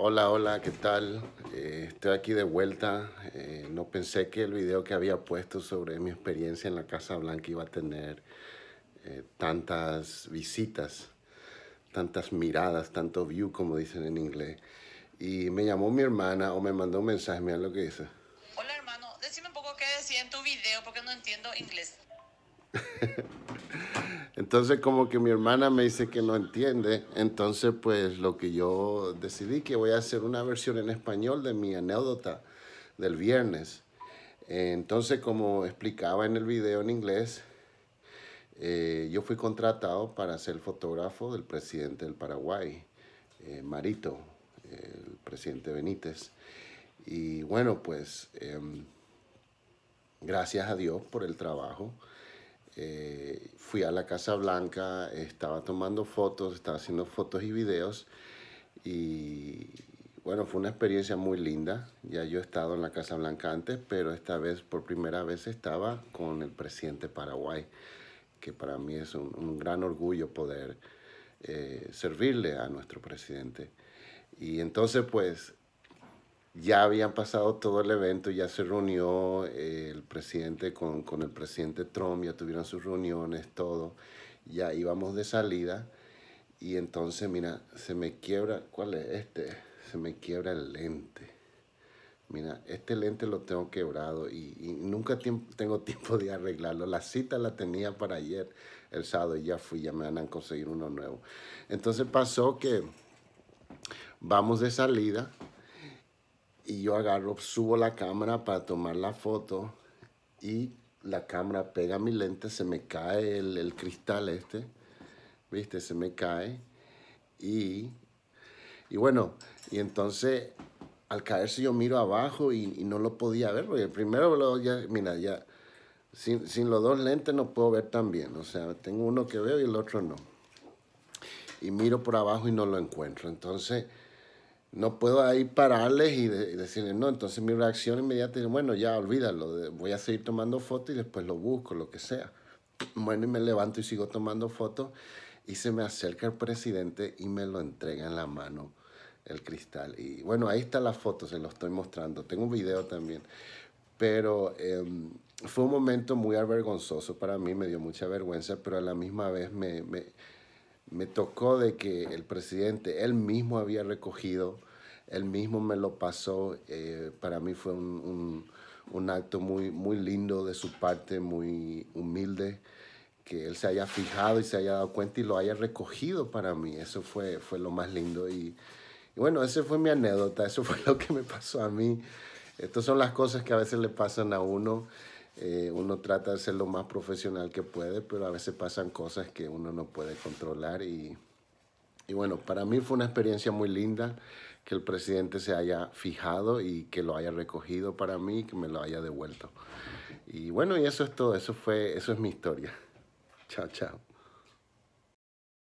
Hola, hola, ¿qué tal? Eh, estoy aquí de vuelta. Eh, no pensé que el video que había puesto sobre mi experiencia en la Casa Blanca iba a tener eh, tantas visitas, tantas miradas, tanto view como dicen en inglés. Y me llamó mi hermana o me mandó un mensaje, mira lo que dice. Hola hermano, decime un poco qué decía en tu video porque no entiendo inglés. Entonces como que mi hermana me dice que no entiende, entonces pues lo que yo decidí que voy a hacer una versión en español de mi anécdota del viernes. Entonces como explicaba en el video en inglés, eh, yo fui contratado para ser fotógrafo del presidente del Paraguay, eh, Marito, el presidente Benítez. Y bueno, pues em, gracias a Dios por el trabajo. Eh, fui a la Casa Blanca, estaba tomando fotos, estaba haciendo fotos y videos y bueno, fue una experiencia muy linda. Ya yo he estado en la Casa Blanca antes, pero esta vez por primera vez estaba con el presidente Paraguay, que para mí es un, gran orgullo poder eh, servirle a nuestro presidente. Y entonces pues ya habían pasado todo el evento, ya se reunió eh, el presidente con, el presidente Trump, ya tuvieron sus reuniones, todo, ya íbamos de salida y entonces, mira, se me quiebra, ¿cuál es este? Se me quiebra el lente. Mira, este lente lo tengo quebrado y, nunca tengo tiempo de arreglarlo. La cita la tenía para ayer, el sábado, y ya fui, ya me van a conseguir uno nuevo. Entonces pasó que vamos de salida y yo agarro, subo la cámara para tomar la foto y la cámara pega mi lente, se me cae el, el cristal este, viste, se me cae y, y bueno, y entonces al caerse yo miro abajo y, y no lo podía ver, porque primero lo, ya, mira, ya sin, sin los dos lentes no puedo ver tan bien, o sea, tengo uno que veo y el otro no. Y miro por abajo y no lo encuentro, entonces no puedo ahí pararles y, decirles no. Entonces mi reacción inmediata es, bueno, ya olvídalo, voy a seguir tomando fotos y después lo busco, lo que sea. Bueno, y me levanto y sigo tomando fotos y se me acerca el presidente y me lo entrega en la mano el cristal. Y bueno, ahí está la foto, se lo estoy mostrando. Tengo un video también. Pero em, fue un momento muy avergonzoso para mí, me dio mucha vergüenza, pero a la misma vez me me tocó de que el presidente, él mismo había recogido, él mismo me lo pasó, eh, para mí fue un, acto muy, muy lindo de su parte, muy humilde, que él se haya fijado y se haya dado cuenta y lo haya recogido para mí, eso fue, fue lo más lindo y, y bueno, esa fue mi anécdota, eso fue lo que me pasó a mí. Estas son las cosas que a veces le pasan a uno. Eh, uno trata de ser lo más profesional que puede, pero a veces pasan cosas que uno no puede controlar. Y, bueno, para mí fue una experiencia muy linda que el presidente se haya fijado y que lo haya recogido para mí y que me lo haya devuelto. Y bueno, y eso es todo, eso fue, eso es mi historia. Chao, chao.